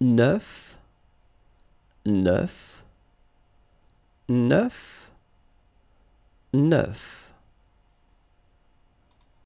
9, 9, 9, 9.